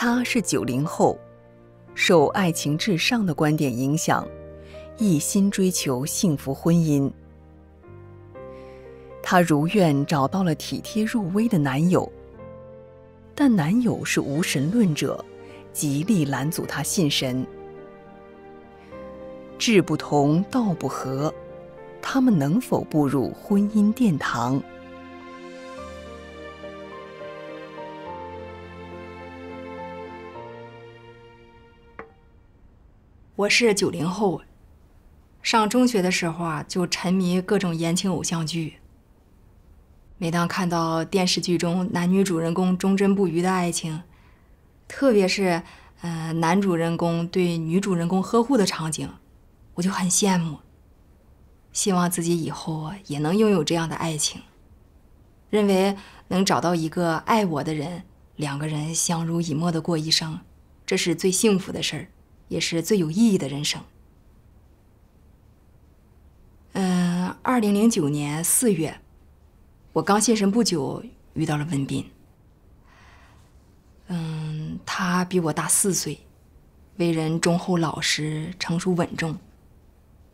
她是九零后，受爱情至上的观点影响，一心追求幸福婚姻。她如愿找到了体贴入微的男友，但男友是无神论者，极力拦阻她信神。志不同道不合，他们能否步入婚姻殿堂？我是九零后，上中学的时候啊，就沉迷各种言情偶像剧。每当看到电视剧中男女主人公忠贞不渝的爱情，特别是呃男主人公对女主人公呵护的场景，我就很羡慕，希望自己以后也能拥有这样的爱情。认为能找到一个爱我的人，两个人相濡以沫的过一生，这是最幸福的事儿。也是最有意义的人生。嗯，二零零九年四月，我刚现身不久，遇到了文斌。嗯，他比我大四岁，为人忠厚老实、成熟稳重，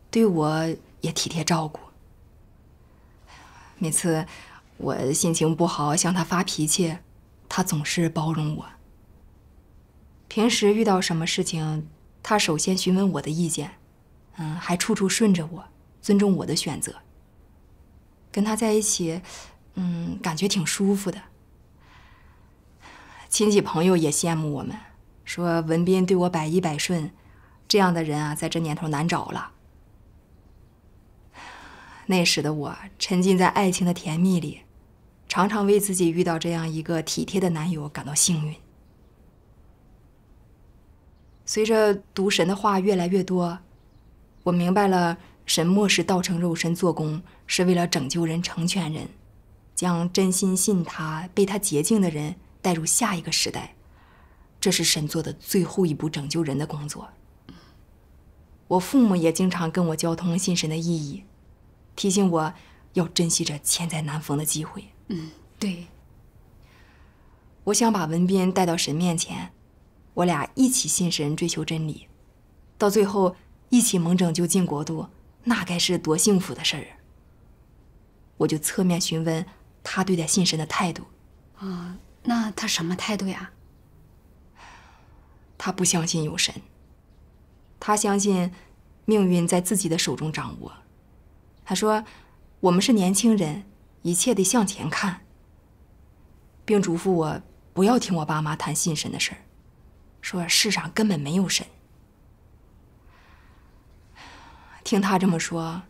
对我也体贴照顾。每次我心情不好向他发脾气，他总是包容我。平时遇到什么事情，他首先询问我的意见，嗯，还处处顺着我，尊重我的选择。跟他在一起，嗯，感觉挺舒服的。亲戚朋友也羡慕我们，说文斌对我百依百顺，这样的人啊，在这年头难找了。那时的我沉浸在爱情的甜蜜里，常常为自己遇到这样一个体贴的男友感到幸运。随着读神的话越来越多，我明白了，神漠视道成肉身做工，是为了拯救人、成全人，将真心信他、被他洁净的人带入下一个时代。这是神做的最后一步拯救人的工作。我父母也经常跟我交通信神的意义，提醒我要珍惜这千载难逢的机会。嗯，对。我想把文斌带到神面前。我俩一起信神追求真理，到最后一起蒙拯救进国度，那该是多幸福的事儿！我就侧面询问他对待信神的态度。啊，那他什么态度呀？他不相信有神，他相信命运在自己的手中掌握。他说：“我们是年轻人，一切得向前看。”并嘱咐我不要听我爸妈谈信神的事儿。说世上根本没有神。听他这么说，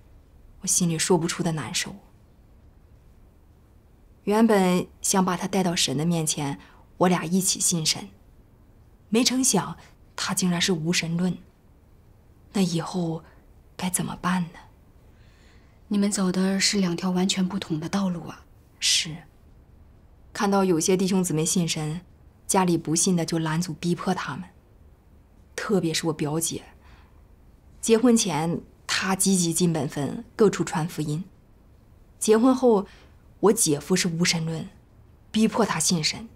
我心里说不出的难受。原本想把他带到神的面前，我俩一起信神，没成想他竟然是无神论。那以后该怎么办呢？你们走的是两条完全不同的道路啊！是。看到有些弟兄姊妹信神。家里不信的就拦阻逼迫他们，特别是我表姐。结婚前她积极尽本分，各处传福音；结婚后，我姐夫是无神论，逼迫她信神，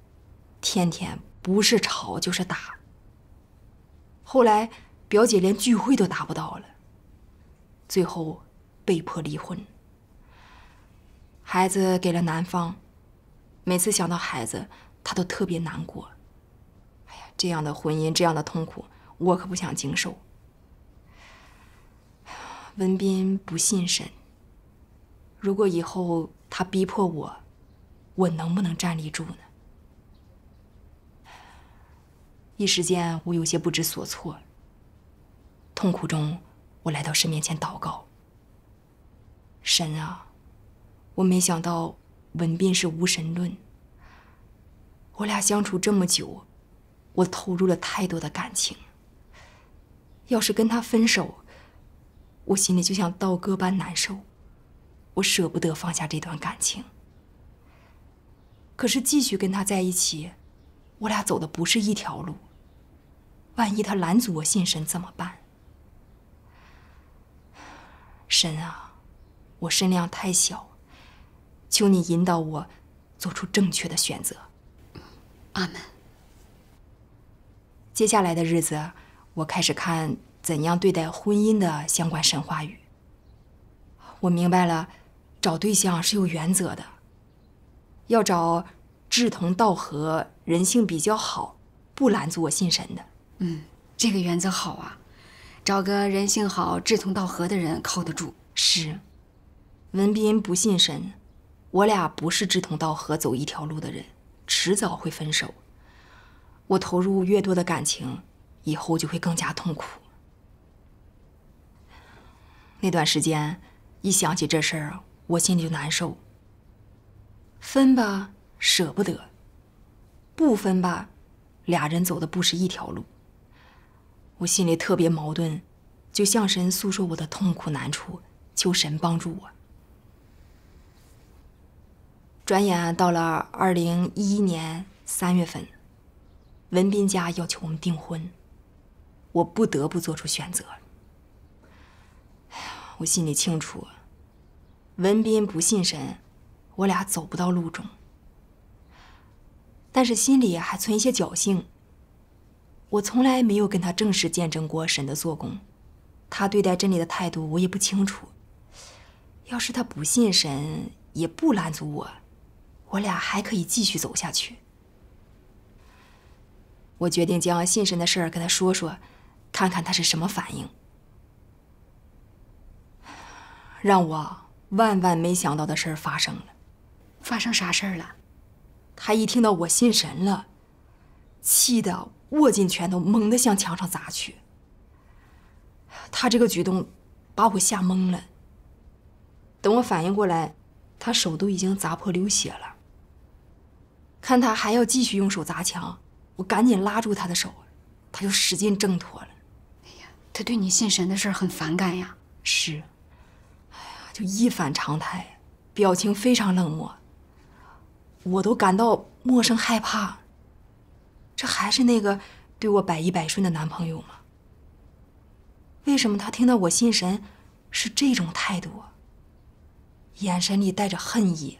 天天不是吵就是打。后来表姐连聚会都达不到了，最后被迫离婚，孩子给了男方。每次想到孩子。他都特别难过，哎呀，这样的婚姻，这样的痛苦，我可不想经受。文斌不信神，如果以后他逼迫我，我能不能站立住呢？一时间我有些不知所措。痛苦中，我来到神面前祷告。神啊，我没想到文斌是无神论。我俩相处这么久，我投入了太多的感情。要是跟他分手，我心里就像刀割般难受。我舍不得放下这段感情。可是继续跟他在一起，我俩走的不是一条路。万一他拦阻我现身怎么办？神啊，我身量太小，求你引导我，做出正确的选择。俺们。接下来的日子，我开始看怎样对待婚姻的相关神话语。我明白了，找对象是有原则的，要找志同道合、人性比较好、不拦阻我信神的。嗯，这个原则好啊，找个人性好、志同道合的人靠得住。是，文斌不信神，我俩不是志同道合、走一条路的人。迟早会分手，我投入越多的感情，以后就会更加痛苦。那段时间，一想起这事儿我心里就难受。分吧，舍不得；不分吧，俩人走的不是一条路。我心里特别矛盾，就向神诉说我的痛苦难处，求神帮助我。转眼到了二零一一年三月份，文斌家要求我们订婚，我不得不做出选择。哎呀，我心里清楚，文斌不信神，我俩走不到路中。但是心里还存一些侥幸。我从来没有跟他正式见证过神的做工，他对待真理的态度我也不清楚。要是他不信神，也不拦阻我。我俩还可以继续走下去。我决定将信神的事儿跟他说说，看看他是什么反应。让我万万没想到的事儿发生了，发生啥事儿了？他一听到我信神了，气得握紧拳头，猛地向墙上砸去。他这个举动把我吓懵了。等我反应过来，他手都已经砸破流血了。看他还要继续用手砸墙，我赶紧拉住他的手，他就使劲挣脱了。哎呀，他对你信神的事很反感呀。是，哎呀，就一反常态，表情非常冷漠，我都感到陌生害怕。这还是那个对我百依百顺的男朋友吗？为什么他听到我信神是这种态度？眼神里带着恨意。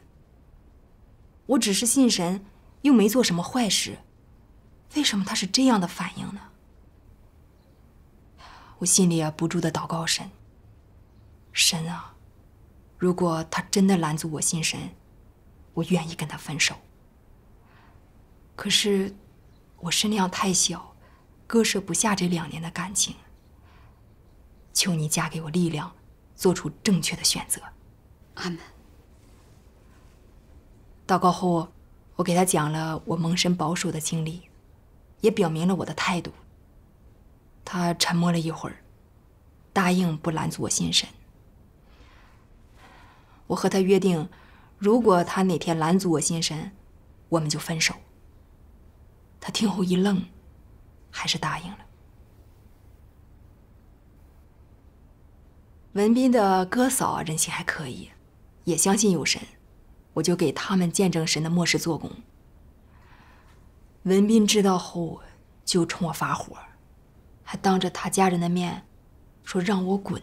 我只是信神，又没做什么坏事，为什么他是这样的反应呢？我心里啊不住的祷告神。神啊，如果他真的拦阻我信神，我愿意跟他分手。可是我身量太小，割舍不下这两年的感情。求你加给我力量，做出正确的选择。阿门。祷告后，我给他讲了我蒙神保守的经历，也表明了我的态度。他沉默了一会儿，答应不拦阻我信神。我和他约定，如果他哪天拦阻我信神，我们就分手。他听后一愣，还是答应了。文斌的哥嫂人心还可以，也相信有神。我就给他们见证神的末世做工。文斌知道后就冲我发火，还当着他家人的面说让我滚，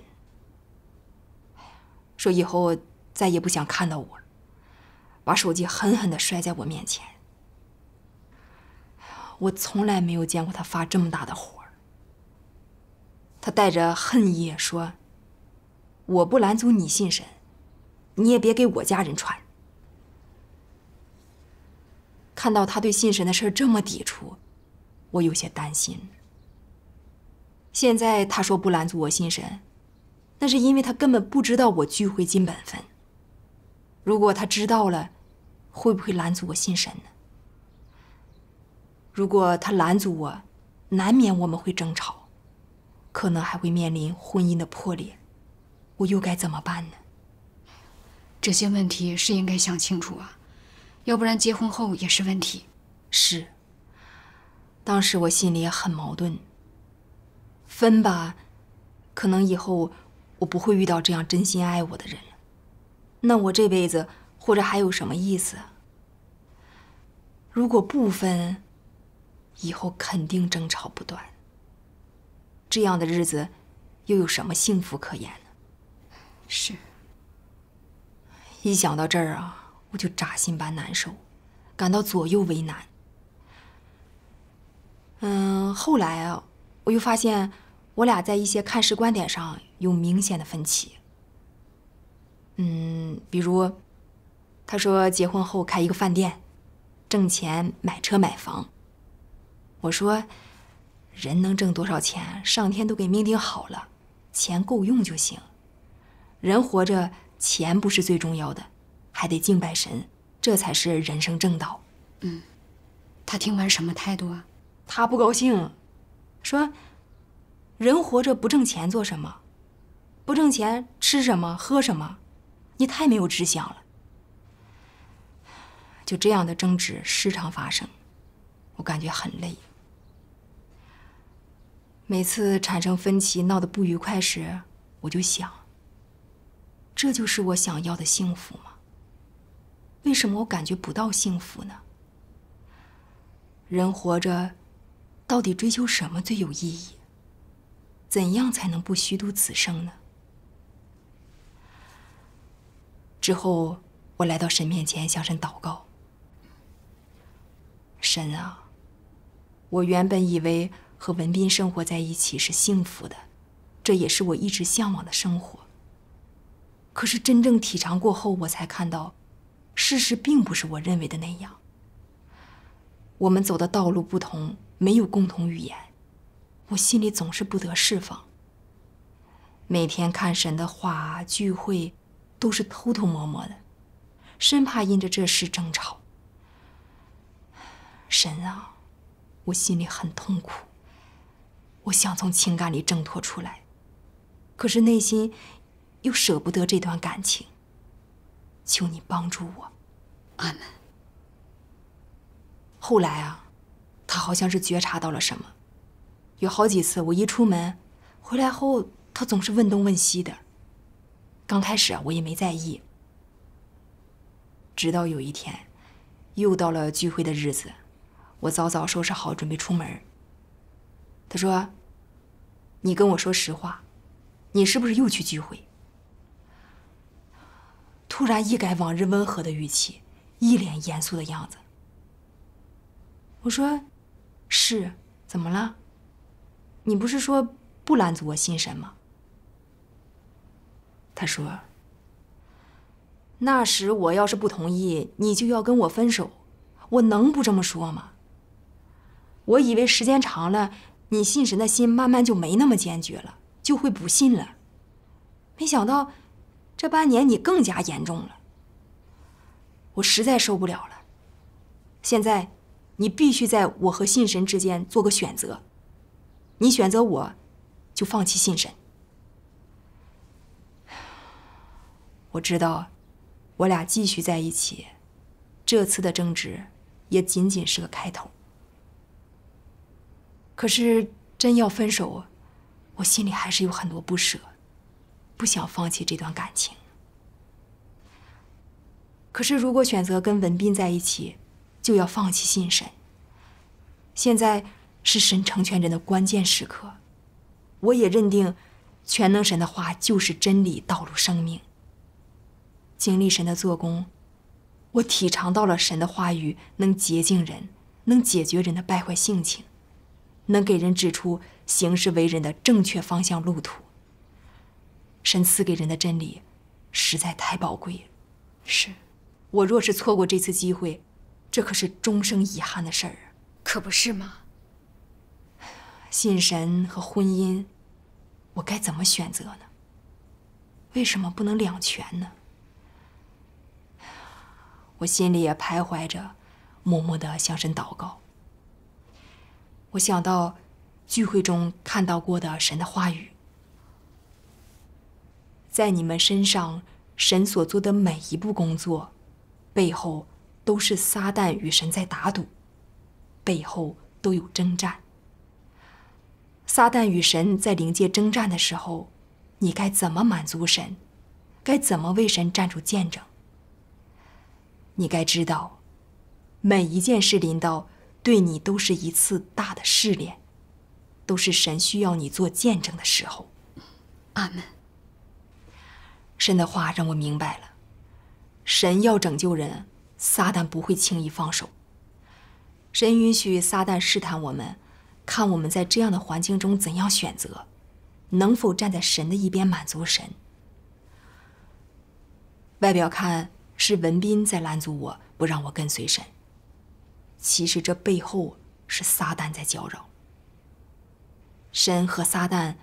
说以后再也不想看到我，把手机狠狠的摔在我面前。我从来没有见过他发这么大的火。他带着恨意说：“我不拦阻你信神，你也别给我家人传。”看到他对信神的事这么抵触，我有些担心。现在他说不拦阻我信神，那是因为他根本不知道我聚会金本分。如果他知道了，会不会拦阻我信神呢？如果他拦阻我，难免我们会争吵，可能还会面临婚姻的破裂，我又该怎么办呢？这些问题是应该想清楚啊。要不然结婚后也是问题，是。当时我心里也很矛盾。分吧，可能以后我不会遇到这样真心爱我的人，了，那我这辈子或者还有什么意思？如果不分，以后肯定争吵不断。这样的日子，又有什么幸福可言呢？是。一想到这儿啊。我就扎心般难受，感到左右为难。嗯，后来啊，我又发现我俩在一些看事观点上有明显的分歧。嗯，比如，他说结婚后开一个饭店，挣钱买车买房。我说，人能挣多少钱，上天都给命定好了，钱够用就行。人活着，钱不是最重要的。还得敬拜神，这才是人生正道。嗯，他听完什么态度啊？他不高兴，说：“人活着不挣钱做什么？不挣钱吃什么喝什么？你太没有志向了。”就这样的争执时常发生，我感觉很累。每次产生分歧闹得不愉快时，我就想：这就是我想要的幸福吗？为什么我感觉不到幸福呢？人活着，到底追求什么最有意义？怎样才能不虚度此生呢？之后，我来到神面前向神祷告。神啊，我原本以为和文斌生活在一起是幸福的，这也是我一直向往的生活。可是真正体尝过后，我才看到。事实并不是我认为的那样。我们走的道路不同，没有共同语言，我心里总是不得释放。每天看神的话、聚会，都是偷偷摸摸的，生怕因着这事争吵。神啊，我心里很痛苦。我想从情感里挣脱出来，可是内心又舍不得这段感情。求你帮助我，阿门。后来啊，他好像是觉察到了什么，有好几次我一出门，回来后他总是问东问西的。刚开始啊，我也没在意。直到有一天，又到了聚会的日子，我早早收拾好准备出门。他说：“你跟我说实话，你是不是又去聚会？”突然一改往日温和的语气，一脸严肃的样子。我说：“是，怎么了？你不是说不拦阻我信神吗？”他说：“那时我要是不同意，你就要跟我分手，我能不这么说吗？我以为时间长了，你信神的心慢慢就没那么坚决了，就会不信了，没想到。”这半年你更加严重了，我实在受不了了。现在，你必须在我和信神之间做个选择。你选择我，就放弃信神。我知道，我俩继续在一起，这次的争执也仅仅是个开头。可是真要分手，我心里还是有很多不舍。不想放弃这段感情，可是如果选择跟文斌在一起，就要放弃信神。现在是神成全人的关键时刻，我也认定，全能神的话就是真理，道路生命。经历神的做工，我体尝到了神的话语能洁净人，能解决人的败坏性情，能给人指出行事为人的正确方向路途。神赐给人的真理，实在太宝贵。是我若是错过这次机会，这可是终生遗憾的事儿啊！可不是吗？信神和婚姻，我该怎么选择呢？为什么不能两全呢？我心里也徘徊着，默默的向神祷告。我想到聚会中看到过的神的话语。在你们身上，神所做的每一步工作，背后都是撒旦与神在打赌，背后都有征战。撒旦与神在灵界征战的时候，你该怎么满足神？该怎么为神站出见证？你该知道，每一件事临到，对你都是一次大的试炼，都是神需要你做见证的时候。阿门。神的话让我明白了，神要拯救人，撒旦不会轻易放手。神允许撒旦试探我们，看我们在这样的环境中怎样选择，能否站在神的一边满足神。外表看是文斌在拦阻我，不让我跟随神，其实这背后是撒旦在搅扰。神和撒旦，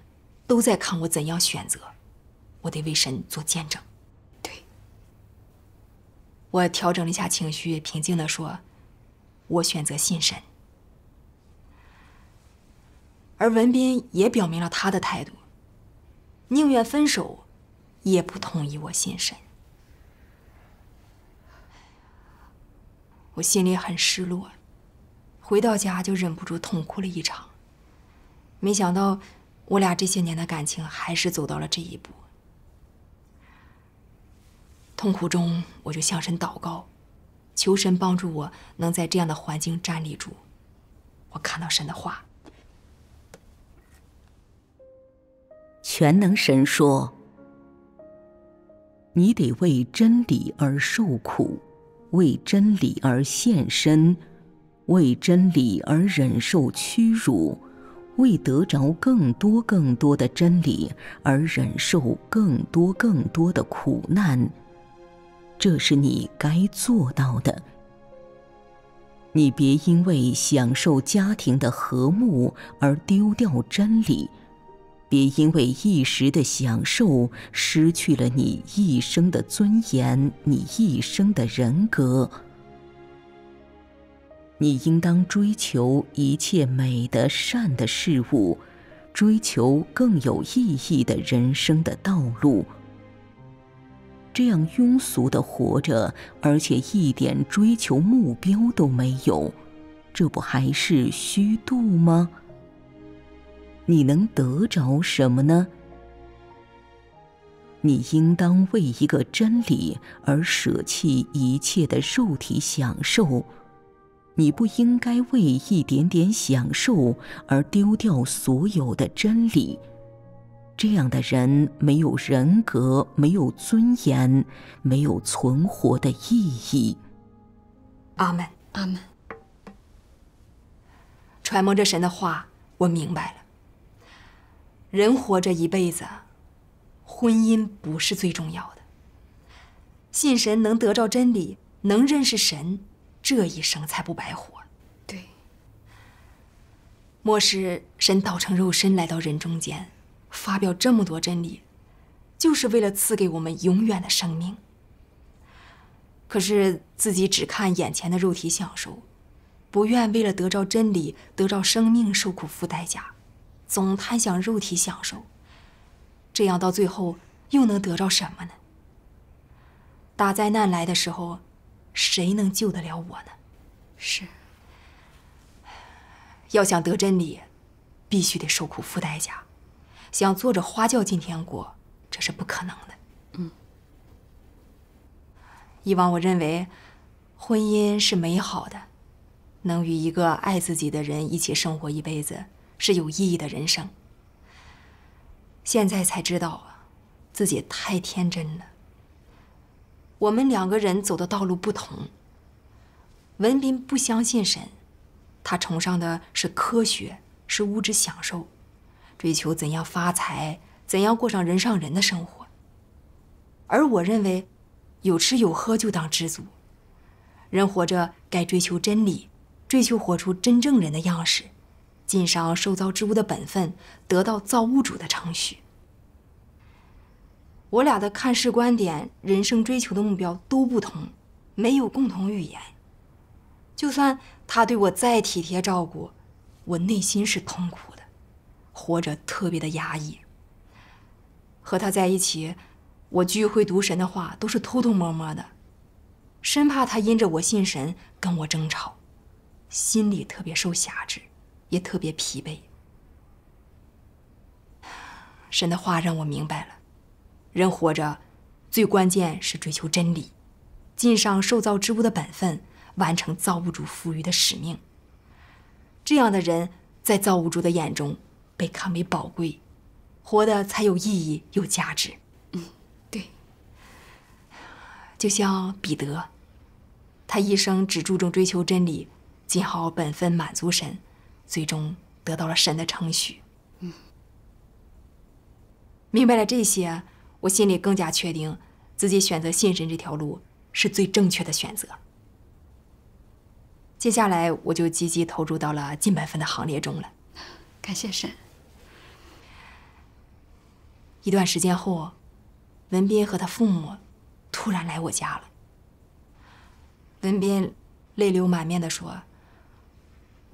都在看我怎样选择。我得为神做见证，对。我调整了一下情绪，平静的说：“我选择信神。”而文斌也表明了他的态度，宁愿分手，也不同意我信神。我心里很失落，回到家就忍不住痛哭了一场。没想到我俩这些年的感情还是走到了这一步。痛苦中，我就向神祷告，求神帮助我能在这样的环境站立住。我看到神的话，全能神说：“你得为真理而受苦，为真理而献身，为真理而忍受屈辱，为得着更多更多的真理而忍受更多更多的苦难。”这是你该做到的。你别因为享受家庭的和睦而丢掉真理，别因为一时的享受失去了你一生的尊严，你一生的人格。你应当追求一切美的、善的事物，追求更有意义的人生的道路。这样庸俗的活着，而且一点追求目标都没有，这不还是虚度吗？你能得着什么呢？你应当为一个真理而舍弃一切的肉体享受，你不应该为一点点享受而丢掉所有的真理。这样的人没有人格，没有尊严，没有存活的意义。阿门，阿门。揣摩着神的话，我明白了。人活着一辈子，婚姻不是最重要的。信神能得着真理，能认识神，这一生才不白活。对。莫是神道成肉身来到人中间？发表这么多真理，就是为了赐给我们永远的生命。可是自己只看眼前的肉体享受，不愿为了得着真理、得着生命受苦付代价，总贪享肉体享受，这样到最后又能得着什么呢？大灾难来的时候，谁能救得了我呢？是，要想得真理，必须得受苦付代价。想坐着花轿进天国，这是不可能的。嗯。以往我认为，婚姻是美好的，能与一个爱自己的人一起生活一辈子是有意义的人生。现在才知道啊，自己太天真了。我们两个人走的道路不同。文斌不相信神，他崇尚的是科学，是物质享受。追求怎样发财，怎样过上人上人的生活。而我认为，有吃有喝就当知足。人活着该追求真理，追求活出真正人的样式，尽上受造之物的本分，得到造物主的称许。我俩的看事观点、人生追求的目标都不同，没有共同语言。就算他对我再体贴照顾，我内心是痛苦的。活着特别的压抑。和他在一起，我聚会读神的话都是偷偷摸摸的，生怕他因着我信神跟我争吵，心里特别受辖制，也特别疲惫。神的话让我明白了，人活着最关键是追求真理，尽上受造之物的本分，完成造物主赋予的使命。这样的人在造物主的眼中。被看为宝贵，活的才有意义、有价值。嗯，对。就像彼得，他一生只注重追求真理，尽好本分，满足神，最终得到了神的称许。嗯。明白了这些，我心里更加确定，自己选择信神这条路是最正确的选择。接下来，我就积极投入到了近本分的行列中了。感谢神。一段时间后，文斌和他父母突然来我家了。文斌泪流满面地说：“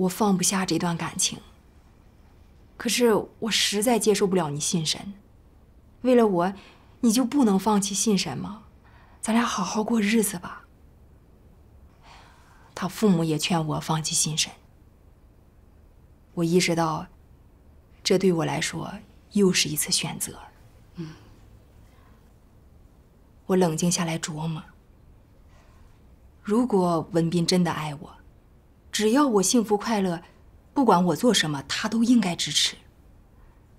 我放不下这段感情，可是我实在接受不了你信神。为了我，你就不能放弃信神吗？咱俩好好过日子吧。”他父母也劝我放弃信神。我意识到，这对我来说又是一次选择。我冷静下来琢磨，如果文斌真的爱我，只要我幸福快乐，不管我做什么，他都应该支持。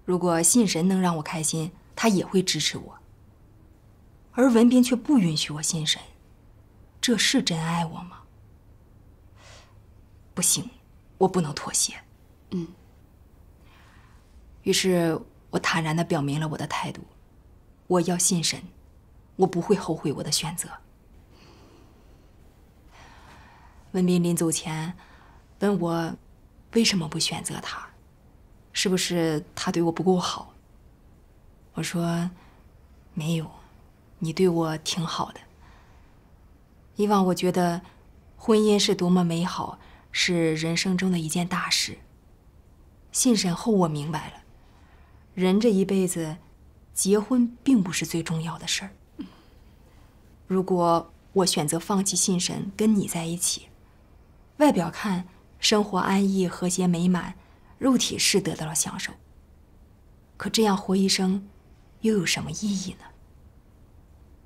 如果信神能让我开心，他也会支持我。而文斌却不允许我信神，这是真爱我吗？不行，我不能妥协。嗯。于是我坦然地表明了我的态度，我要信神。我不会后悔我的选择。文斌临走前问我为什么不选择他，是不是他对我不够好？我说：“没有，你对我挺好的。以往我觉得婚姻是多么美好，是人生中的一件大事。信神后，我明白了，人这一辈子，结婚并不是最重要的事儿。”如果我选择放弃信神，跟你在一起，外表看生活安逸和谐美满，肉体是得到了享受。可这样活一生，又有什么意义呢？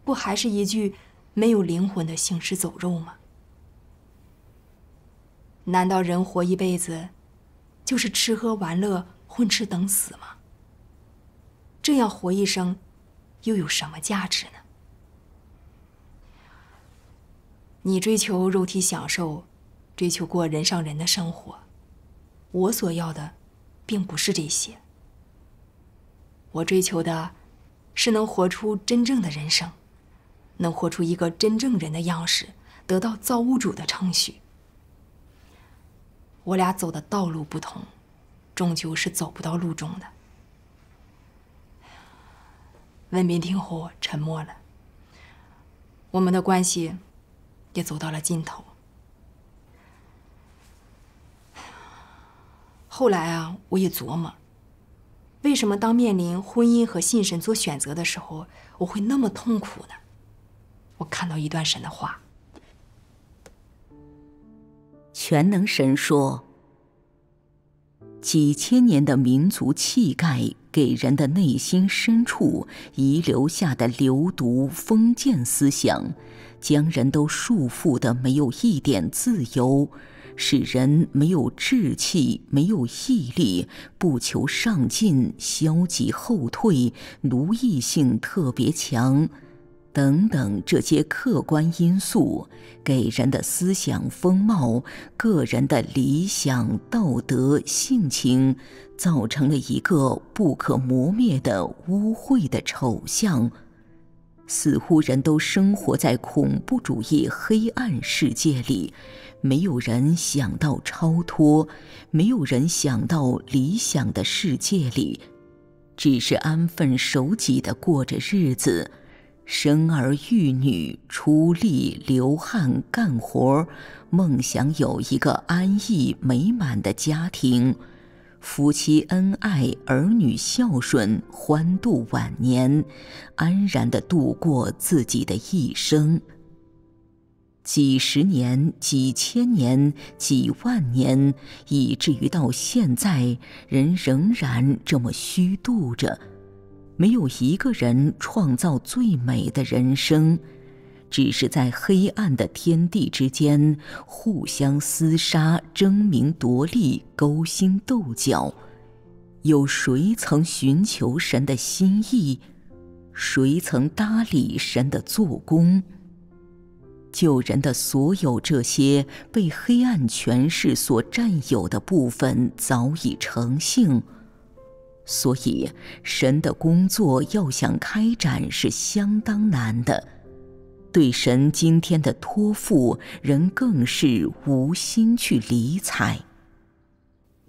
不还是一具没有灵魂的行尸走肉吗？难道人活一辈子，就是吃喝玩乐、混吃等死吗？这样活一生，又有什么价值呢？你追求肉体享受，追求过人上人的生活，我所要的，并不是这些。我追求的，是能活出真正的人生，能活出一个真正人的样式，得到造物主的称许。我俩走的道路不同，终究是走不到路中的。文斌听后沉默了。我们的关系。也走到了尽头。后来啊，我也琢磨，为什么当面临婚姻和信神做选择的时候，我会那么痛苦呢？我看到一段神的话。全能神说：“几千年的民族气概给人的内心深处遗留下的流毒，封建思想。”将人都束缚的没有一点自由，使人没有志气，没有毅力，不求上进，消极后退，奴役性特别强，等等这些客观因素，给人的思想风貌、个人的理想、道德、性情，造成了一个不可磨灭的污秽的丑相。似乎人都生活在恐怖主义黑暗世界里，没有人想到超脱，没有人想到理想的世界里，只是安分守己的过着日子，生儿育女，出力流汗干活，梦想有一个安逸美满的家庭。夫妻恩爱，儿女孝顺，欢度晚年，安然的度过自己的一生。几十年，几千年，几万年，以至于到现在，人仍然这么虚度着，没有一个人创造最美的人生。只是在黑暗的天地之间互相厮杀、争名夺利、勾心斗角，有谁曾寻求神的心意？谁曾搭理神的做工？救人的所有这些被黑暗权势所占有的部分早已成性，所以神的工作要想开展是相当难的。对神今天的托付，人更是无心去理睬。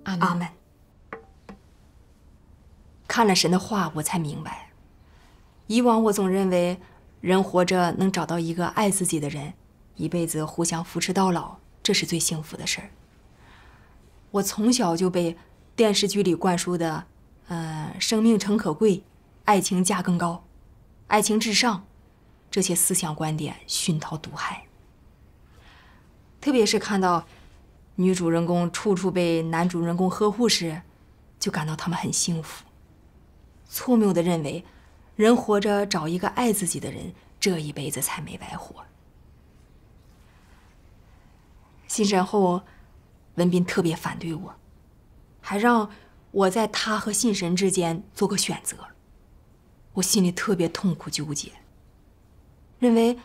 阿门。看了神的话，我才明白，以往我总认为，人活着能找到一个爱自己的人，一辈子互相扶持到老，这是最幸福的事儿。我从小就被电视剧里灌输的，呃，生命诚可贵，爱情价更高，爱情至上。这些思想观点熏陶毒害，特别是看到女主人公处处被男主人公呵护时，就感到他们很幸福，错谬的认为人活着找一个爱自己的人，这一辈子才没白活。信神后，文斌特别反对我，还让我在他和信神之间做个选择，我心里特别痛苦纠结。认为，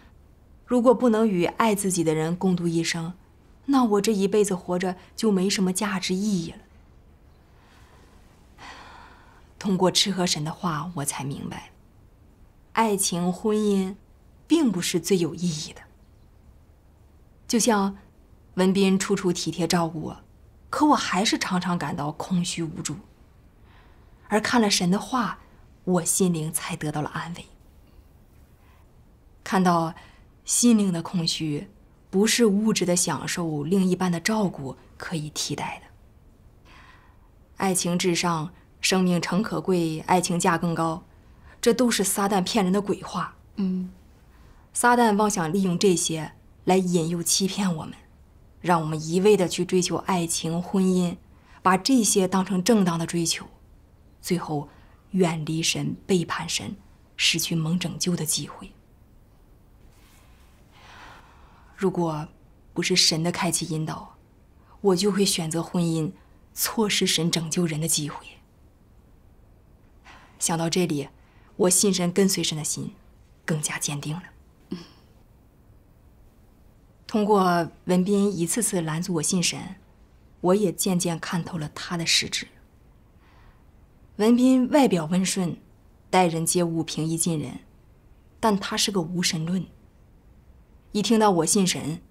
如果不能与爱自己的人共度一生，那我这一辈子活着就没什么价值意义了。通过吃和神的话，我才明白，爱情、婚姻，并不是最有意义的。就像文斌处处体贴照顾我，可我还是常常感到空虚无助。而看了神的话，我心灵才得到了安慰。看到，心灵的空虚，不是物质的享受、另一半的照顾可以替代的。爱情至上，生命诚可贵，爱情价更高，这都是撒旦骗人的鬼话。嗯，撒旦妄想利用这些来引诱、欺骗我们，让我们一味的去追求爱情、婚姻，把这些当成正当的追求，最后远离神、背叛神，失去蒙拯救的机会。如果不是神的开启引导，我就会选择婚姻，错失神拯救人的机会。想到这里，我信神跟随神的心更加坚定了。通过文斌一次次拦阻我信神，我也渐渐看透了他的实质。文斌外表温顺，待人接物平易近人，但他是个无神论。一听到我信神，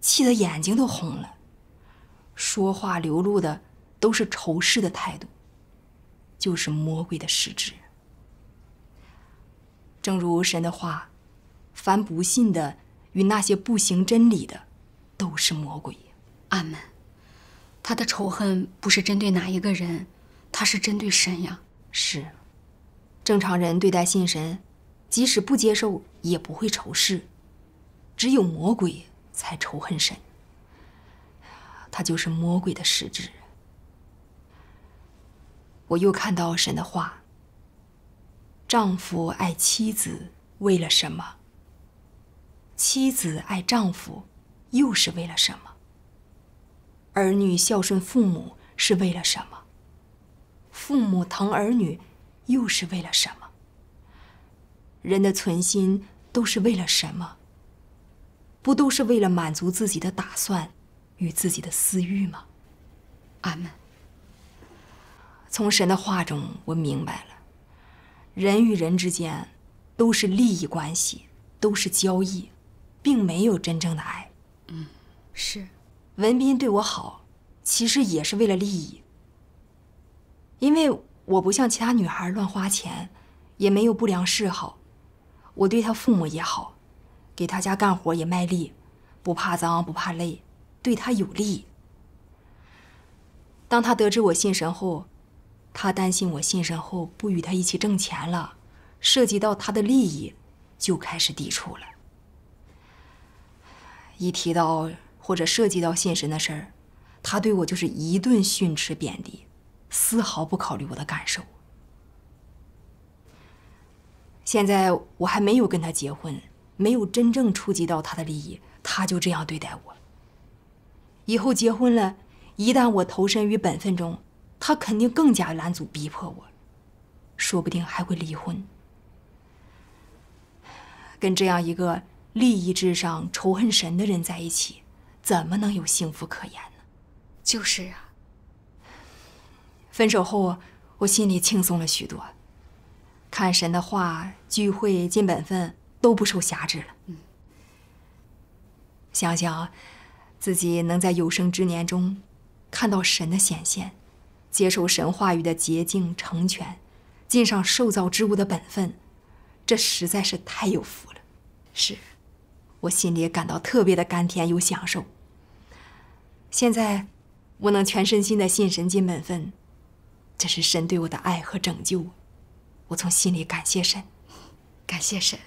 气得眼睛都红了，说话流露的都是仇视的态度，就是魔鬼的实质。正如神的话，凡不信的与那些不行真理的，都是魔鬼阿俺们，他的仇恨不是针对哪一个人，他是针对神呀。是，正常人对待信神，即使不接受，也不会仇视。只有魔鬼才仇恨神，他就是魔鬼的实质。我又看到神的话：丈夫爱妻子为了什么？妻子爱丈夫又是为了什么？儿女孝顺父母是为了什么？父母疼儿女又是为了什么？人的存心都是为了什么？不都是为了满足自己的打算与自己的私欲吗？俺们从神的话中，我明白了，人与人之间都是利益关系，都是交易，并没有真正的爱。嗯，是文斌对我好，其实也是为了利益。因为我不像其他女孩乱花钱，也没有不良嗜好，我对他父母也好。给他家干活也卖力，不怕脏，不怕累，对他有利。当他得知我信神后，他担心我信神后不与他一起挣钱了，涉及到他的利益，就开始抵触了。一提到或者涉及到信神的事儿，他对我就是一顿训斥贬低，丝毫不考虑我的感受。现在我还没有跟他结婚。没有真正触及到他的利益，他就这样对待我。以后结婚了，一旦我投身于本分中，他肯定更加拦阻逼迫我，说不定还会离婚。跟这样一个利益至上、仇恨神的人在一起，怎么能有幸福可言呢？就是啊。分手后，我心里轻松了许多。看神的话，聚会尽本分。都不受辖制了。想想，自己能在有生之年中，看到神的显现，接受神话语的洁净成全，尽上受造之物的本分，这实在是太有福了。是，我心里感到特别的甘甜又享受。现在，我能全身心的信神尽本分，这是神对我的爱和拯救，我从心里感谢神，感谢神。